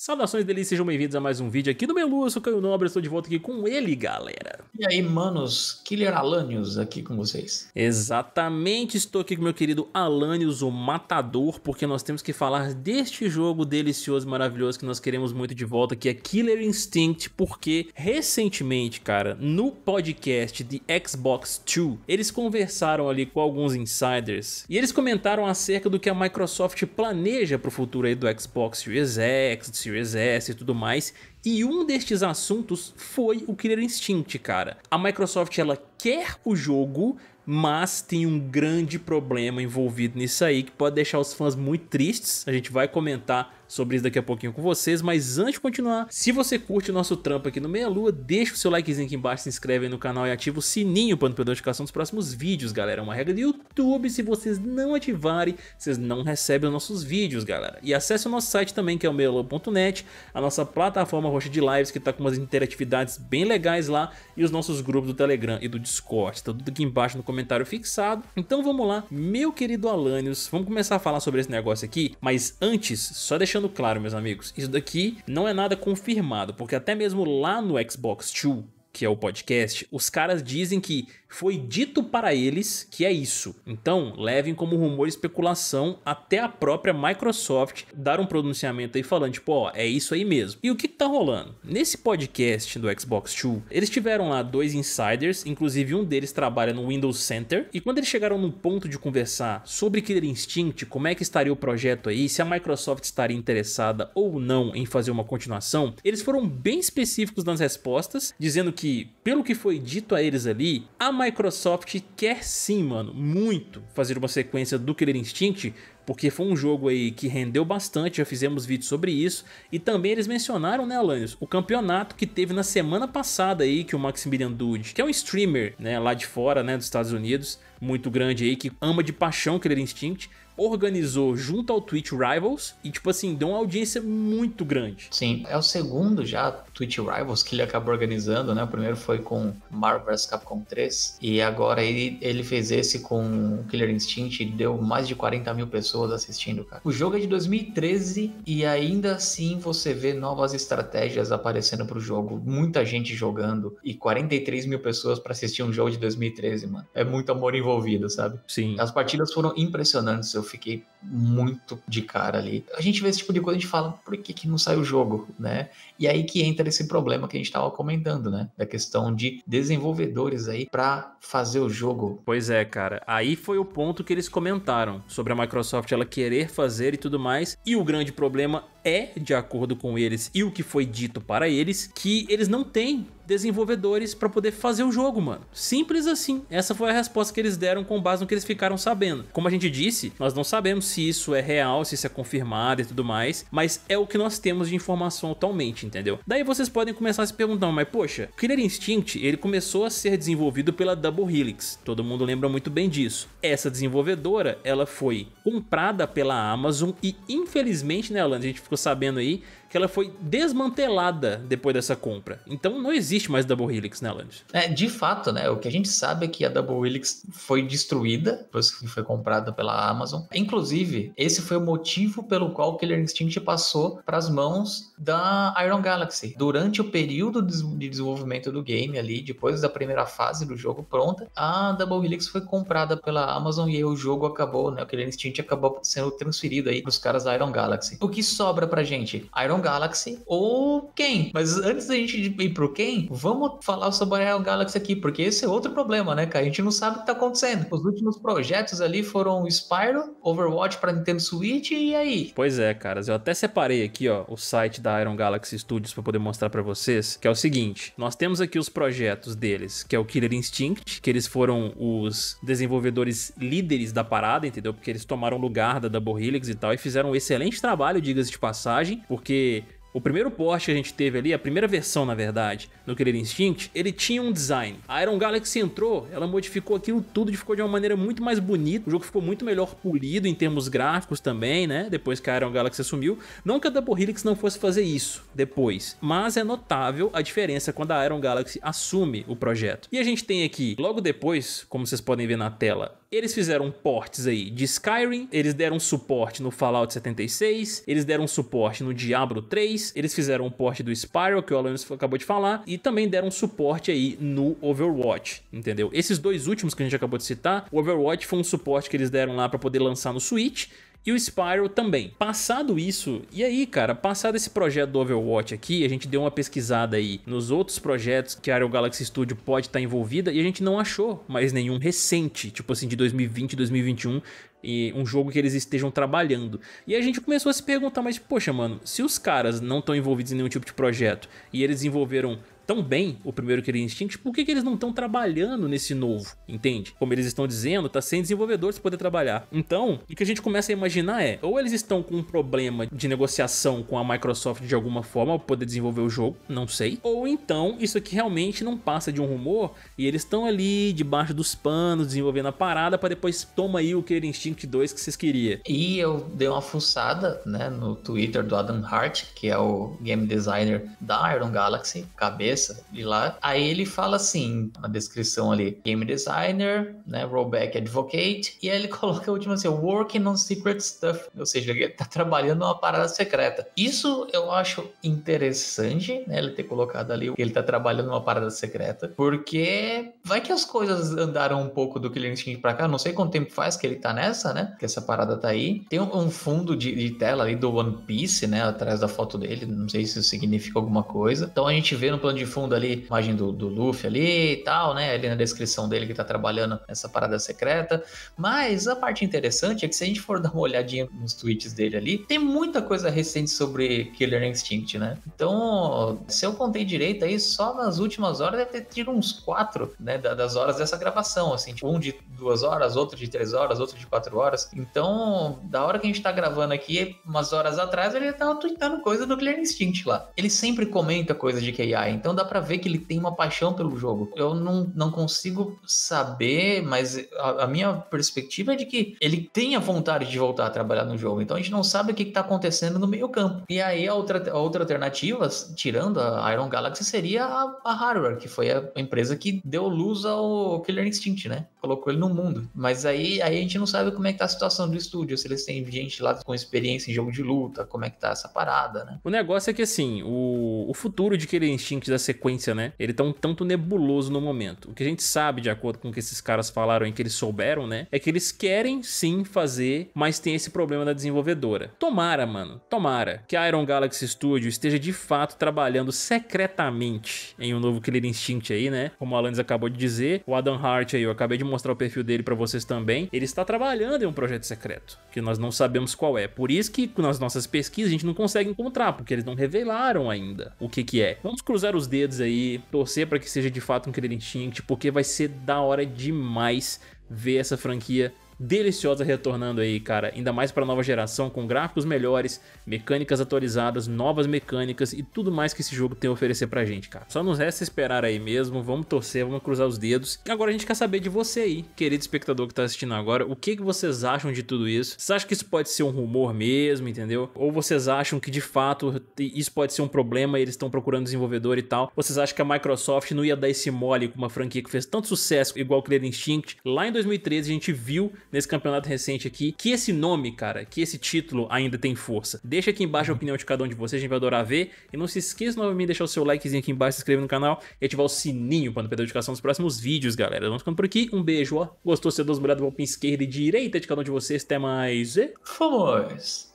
Saudações delícias, sejam bem-vindos a mais um vídeo aqui do meu eu sou Caio Nobre, estou de volta aqui com ele, galera. E aí, manos, Killer Alanios aqui com vocês. Exatamente, estou aqui com meu querido Alanios, o Matador, porque nós temos que falar deste jogo delicioso, maravilhoso, que nós queremos muito de volta, que é Killer Instinct, porque recentemente, cara, no podcast de Xbox 2, eles conversaram ali com alguns insiders, e eles comentaram acerca do que a Microsoft planeja para o futuro aí do Xbox Series X, o exército e tudo mais, e um destes assuntos foi o Killer Instinct, cara. A Microsoft ela quer o jogo, mas tem um grande problema envolvido nisso aí que pode deixar os fãs muito tristes. A gente vai comentar sobre isso daqui a pouquinho com vocês, mas antes de continuar, se você curte o nosso trampo aqui no Meia Lua, deixa o seu likezinho aqui embaixo, se inscreve aí no canal e ativa o sininho para não perder a notificação dos próximos vídeos, galera. É uma regra do YouTube, se vocês não ativarem, vocês não recebem os nossos vídeos, galera. E acesse o nosso site também, que é o meialua.net, a nossa plataforma rocha de lives que tá com umas interatividades bem legais lá e os nossos grupos do Telegram e do Discord, tá tudo aqui embaixo no comentário fixado. Então vamos lá, meu querido Alanios, vamos começar a falar sobre esse negócio aqui, mas antes, só deixando claro, meus amigos, isso daqui não é nada confirmado, porque até mesmo lá no Xbox Two que é o podcast, os caras dizem que foi dito para eles que é isso. Então, levem como rumor e especulação até a própria Microsoft dar um pronunciamento aí falando, tipo, ó, é isso aí mesmo. E o que, que tá rolando? Nesse podcast do Xbox Two, eles tiveram lá dois insiders, inclusive um deles trabalha no Windows Center, e quando eles chegaram no ponto de conversar sobre Killer Instinct, como é que estaria o projeto aí, se a Microsoft estaria interessada ou não em fazer uma continuação, eles foram bem específicos nas respostas, dizendo que, pelo que foi dito a eles ali, a Microsoft quer sim, mano, muito fazer uma sequência do Killer Instinct, porque foi um jogo aí que rendeu bastante, já fizemos vídeos sobre isso, e também eles mencionaram, né, Alanios, o campeonato que teve na semana passada aí, que o Maximilian Dude, que é um streamer, né, lá de fora, né, dos Estados Unidos, muito grande aí, que ama de paixão Killer Instinct, organizou junto ao Twitch Rivals e, tipo assim, deu uma audiência muito grande. Sim, é o segundo já Twitch Rivals que ele acabou organizando, né? O primeiro foi com Marvel vs Capcom 3 e agora ele, ele fez esse com Killer Instinct e deu mais de 40 mil pessoas assistindo, cara. O jogo é de 2013 e ainda assim você vê novas estratégias aparecendo pro jogo, muita gente jogando e 43 mil pessoas para assistir um jogo de 2013, mano. É muito amor envolvido, sabe? Sim. As partidas foram impressionantes. Eu fiquei muito de cara ali. A gente vê esse tipo de coisa, a gente fala, por que, que não sai o jogo, né? E aí que entra esse problema que a gente estava comentando, né? Da questão de desenvolvedores aí para fazer o jogo. Pois é, cara. Aí foi o ponto que eles comentaram sobre a Microsoft ela querer fazer e tudo mais. E o grande problema é, de acordo com eles e o que foi dito para eles, que eles não têm desenvolvedores para poder fazer o jogo, mano. Simples assim. Essa foi a resposta que eles deram com base no que eles ficaram sabendo. Como a gente disse, nós não sabemos se isso é real, se isso é confirmado e tudo mais, mas é o que nós temos de informação atualmente, entendeu? Daí vocês podem começar a se perguntar, mas poxa, Killer Instinct, ele começou a ser desenvolvido pela Double Helix. Todo mundo lembra muito bem disso. Essa desenvolvedora, ela foi comprada pela Amazon e infelizmente, né, Alan, a gente ficou sabendo aí que ela foi desmantelada depois dessa compra. Então não existe mais Double Helix, né, Land? É, de fato, né? O que a gente sabe é que a Double Helix foi destruída depois que foi comprada pela Amazon. Inclusive, esse foi o motivo pelo qual o Killer Instinct passou para as mãos da Iron Galaxy. Durante o período de desenvolvimento do game ali, depois da primeira fase do jogo pronta, a Double Helix foi comprada pela Amazon e aí o jogo acabou, né? O Killer Instinct acabou sendo transferido aí para os caras da Iron Galaxy. O que sobra sobra pra gente? Iron Galaxy ou quem Mas antes da gente ir pro quem vamos falar sobre Iron Galaxy aqui, porque esse é outro problema, né, cara? A gente não sabe o que tá acontecendo. Os últimos projetos ali foram Spyro, Overwatch pra Nintendo Switch e aí? Pois é, caras. Eu até separei aqui, ó, o site da Iron Galaxy Studios pra poder mostrar pra vocês, que é o seguinte. Nós temos aqui os projetos deles, que é o Killer Instinct, que eles foram os desenvolvedores líderes da parada, entendeu? Porque eles tomaram lugar da Double Helix e tal, e fizeram um excelente trabalho, diga-se de tipo, passagem, porque o primeiro Porsche que a gente teve ali, a primeira versão na verdade, no Killer Instinct, ele tinha um design. A Iron Galaxy entrou, ela modificou aquilo tudo e ficou de uma maneira muito mais bonita. O jogo ficou muito melhor polido em termos gráficos também, né? Depois que a Iron Galaxy assumiu. Não que a Double Helix não fosse fazer isso depois, mas é notável a diferença quando a Iron Galaxy assume o projeto. E a gente tem aqui, logo depois, como vocês podem ver na tela, eles fizeram portes aí de Skyrim, eles deram suporte no Fallout 76, eles deram suporte no Diablo 3, eles fizeram um porte do Spyro, que o Alan acabou de falar, e também deram suporte aí no Overwatch, entendeu? Esses dois últimos que a gente acabou de citar, o Overwatch foi um suporte que eles deram lá para poder lançar no Switch, e o Spiral também. Passado isso, e aí, cara, passado esse projeto do Overwatch aqui, a gente deu uma pesquisada aí nos outros projetos que a Aero Galaxy Studio pode estar tá envolvida e a gente não achou mais nenhum recente, tipo assim, de 2020, 2021, e um jogo que eles estejam trabalhando. E a gente começou a se perguntar, mas poxa, mano, se os caras não estão envolvidos em nenhum tipo de projeto e eles desenvolveram tão bem o primeiro Killer Instinct, por que, que eles não estão trabalhando nesse novo? Entende? Como eles estão dizendo, tá sem desenvolvedor se poder trabalhar. Então, o que a gente começa a imaginar é, ou eles estão com um problema de negociação com a Microsoft de alguma forma para poder desenvolver o jogo, não sei. Ou então, isso aqui realmente não passa de um rumor e eles estão ali debaixo dos panos desenvolvendo a parada para depois toma aí o Killer Instinct 2 que vocês queriam. E eu dei uma fuçada, né, no Twitter do Adam Hart, que é o game designer da Iron Galaxy, cabeça cabeça. E lá, aí ele fala assim, na descrição ali, game designer, né, rollback advocate, e aí ele coloca a última assim, working on secret stuff, ou seja, ele tá trabalhando numa parada secreta. Isso eu acho interessante, né, ele ter colocado ali que ele tá trabalhando numa parada secreta, porque vai que as coisas andaram um pouco do ele tinha para cá, não sei quanto tempo faz que ele tá nessa, né, que essa parada tá aí. Tem um, um fundo de, de tela ali do One Piece, né, atrás da foto dele, não sei se isso significa alguma coisa. Então a gente vê no plano de fundo ali, imagem do, do Luffy ali e tal, né? Ali na descrição dele que tá trabalhando essa parada secreta. Mas a parte interessante é que se a gente for dar uma olhadinha nos tweets dele ali, tem muita coisa recente sobre Killer Instinct, né? Então, se eu contei direito aí, só nas últimas horas deve ter tido uns quatro, né? Das horas dessa gravação, assim. Tipo, um de duas horas, outro de três horas, outro de quatro horas. Então, da hora que a gente tá gravando aqui, umas horas atrás, ele tava tweetando coisa do Killer Instinct lá. Ele sempre comenta coisa de KI, então então dá para ver que ele tem uma paixão pelo jogo. Eu não, não consigo saber, mas a, a minha perspectiva é de que ele tenha vontade de voltar a trabalhar no jogo. Então a gente não sabe o que, está acontecendo no meio campo. E aí a outra, a outra alternativa, tirando a Iron Galaxy, seria a, a Hardware, que foi a empresa que deu luz ao Killer Instinct, né? Colocou ele no mundo. Mas aí, aí a gente não sabe como é que tá a situação do estúdio, se eles têm gente lá com experiência em jogo de luta, como é que tá essa parada, né? O negócio é que assim, o, o futuro de Killer Instinct da a sequência, né? Ele tá um tanto nebuloso no momento. O que a gente sabe, de acordo com o que esses caras falaram e que eles souberam, né? É que eles querem sim fazer, mas tem esse problema da desenvolvedora. Tomara, mano. Tomara que a Iron Galaxy Studio esteja de fato trabalhando secretamente em um novo Killer Instinct aí, né? Como o Alanis acabou de dizer, o Adam Hart aí, eu acabei de mostrar o perfil dele para vocês também. Ele está trabalhando em um projeto secreto, que nós não sabemos qual é. Por isso que nas nossas pesquisas a gente não consegue encontrar, porque eles não revelaram ainda o que que é. Vamos cruzar os dedos aí, torcer para que seja de fato um credentinho, porque vai ser da hora demais ver essa franquia deliciosa retornando aí, cara. Ainda mais para nova geração, com gráficos melhores, mecânicas atualizadas, novas mecânicas e tudo mais que esse jogo tem a oferecer pra gente, cara. Só nos resta esperar aí mesmo, vamos torcer, vamos cruzar os dedos. E agora a gente quer saber de você aí, querido espectador que tá assistindo agora, o que, que vocês acham de tudo isso? Vocês acham que isso pode ser um rumor mesmo, entendeu? Ou vocês acham que de fato isso pode ser um problema e eles estão procurando desenvolvedor e tal? Vocês acham que a Microsoft não ia dar esse mole com uma franquia que fez tanto sucesso igual o Clear Instinct? Lá em 2013 a gente viu nesse campeonato recente aqui, que esse nome, cara, que esse título ainda tem força. Deixa aqui embaixo a uhum. opinião de cada um de vocês, a gente vai adorar ver. E não se esqueça novamente de deixar o seu likezinho aqui embaixo, se inscrever no canal e ativar o sininho para não perder a notificação dos próximos vídeos, galera. Vamos ficando por aqui, um beijo, ó. Gostou, se dá uma olhada para esquerda e direita de cada um de vocês. Até mais e... Fomos!